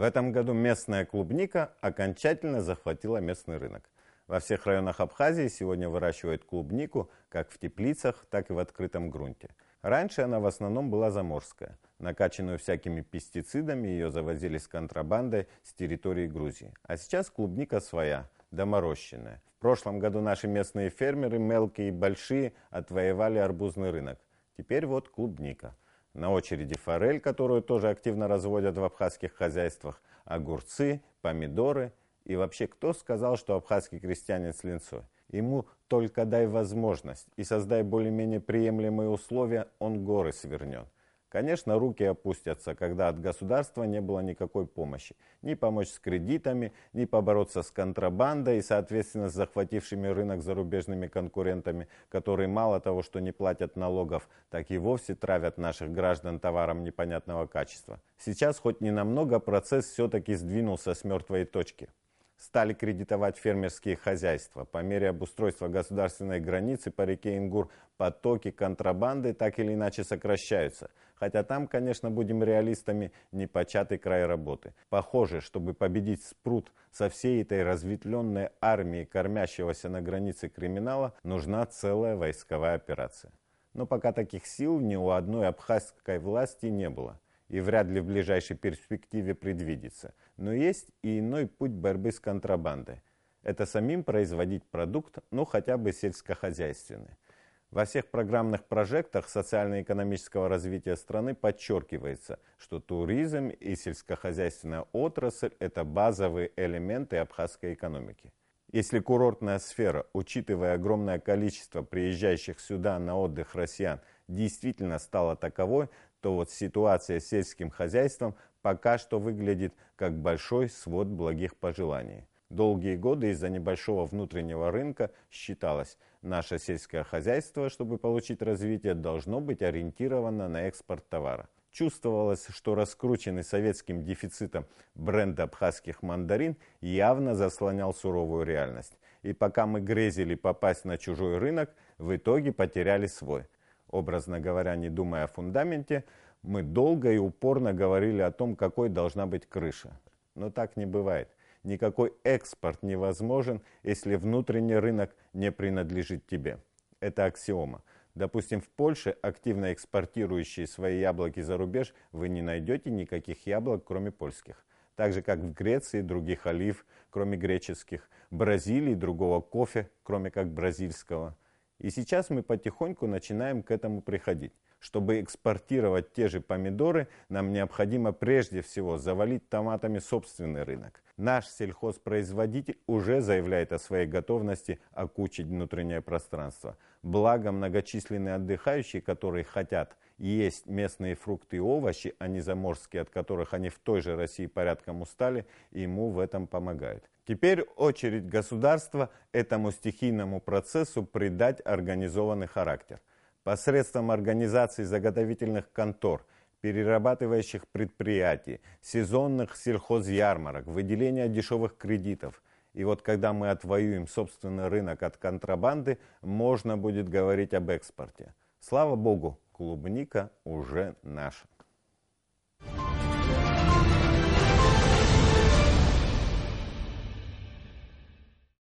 В этом году местная клубника окончательно захватила местный рынок. Во всех районах Абхазии сегодня выращивают клубнику как в теплицах, так и в открытом грунте. Раньше она в основном была заморская. Накачанную всякими пестицидами ее завозили с контрабандой с территории Грузии. А сейчас клубника своя, доморощенная. В прошлом году наши местные фермеры, мелкие и большие, отвоевали арбузный рынок. Теперь вот клубника – на очереди форель, которую тоже активно разводят в абхазских хозяйствах, огурцы, помидоры. И вообще, кто сказал, что абхазский крестьянин с линцой? Ему только дай возможность и создай более-менее приемлемые условия, он горы свернет. Конечно, руки опустятся, когда от государства не было никакой помощи. Ни помочь с кредитами, ни побороться с контрабандой и, соответственно, с захватившими рынок зарубежными конкурентами, которые мало того, что не платят налогов, так и вовсе травят наших граждан товаром непонятного качества. Сейчас хоть не ненамного процесс все-таки сдвинулся с мертвой точки стали кредитовать фермерские хозяйства. По мере обустройства государственной границы по реке Ингур потоки контрабанды так или иначе сокращаются. Хотя там, конечно, будем реалистами, непочатый край работы. Похоже, чтобы победить спрут со всей этой разветвленной армией, кормящегося на границе криминала, нужна целая войсковая операция. Но пока таких сил ни у одной абхазской власти не было – и вряд ли в ближайшей перспективе предвидится. Но есть и иной путь борьбы с контрабандой. Это самим производить продукт, ну хотя бы сельскохозяйственный. Во всех программных проектах социально-экономического развития страны подчеркивается, что туризм и сельскохозяйственная отрасль – это базовые элементы абхазской экономики. Если курортная сфера, учитывая огромное количество приезжающих сюда на отдых россиян, действительно стала таковой, то вот ситуация с сельским хозяйством пока что выглядит как большой свод благих пожеланий. Долгие годы из-за небольшого внутреннего рынка считалось, наше сельское хозяйство, чтобы получить развитие, должно быть ориентировано на экспорт товара. Чувствовалось, что раскрученный советским дефицитом бренд абхазских мандарин явно заслонял суровую реальность. И пока мы грезили попасть на чужой рынок, в итоге потеряли свой образно говоря, не думая о фундаменте, мы долго и упорно говорили о том, какой должна быть крыша. Но так не бывает. Никакой экспорт невозможен, если внутренний рынок не принадлежит тебе. Это аксиома. Допустим, в Польше, активно экспортирующие свои яблоки за рубеж, вы не найдете никаких яблок, кроме польских. Так же, как в Греции, других олив, кроме греческих, Бразилии, другого кофе, кроме как бразильского – и сейчас мы потихоньку начинаем к этому приходить. Чтобы экспортировать те же помидоры, нам необходимо прежде всего завалить томатами собственный рынок – Наш сельхозпроизводитель уже заявляет о своей готовности окучить внутреннее пространство. Благо многочисленные отдыхающие, которые хотят есть местные фрукты и овощи, а не заморские, от которых они в той же России порядком устали, ему в этом помогают. Теперь очередь государства этому стихийному процессу придать организованный характер. Посредством организации заготовительных контор – перерабатывающих предприятий, сезонных сельхозярмарок, выделения дешевых кредитов. И вот когда мы отвоюем собственный рынок от контрабанды, можно будет говорить об экспорте. Слава богу, клубника уже наша.